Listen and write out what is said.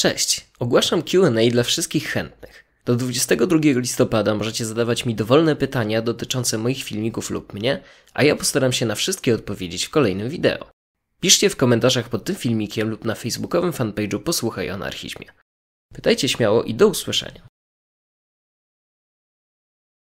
Cześć, ogłaszam QA dla wszystkich chętnych. Do 22 listopada możecie zadawać mi dowolne pytania dotyczące moich filmików lub mnie, a ja postaram się na wszystkie odpowiedzieć w kolejnym wideo. Piszcie w komentarzach pod tym filmikiem lub na facebookowym fanpage'u Posłuchaj o anarchizmie. Pytajcie śmiało i do usłyszenia.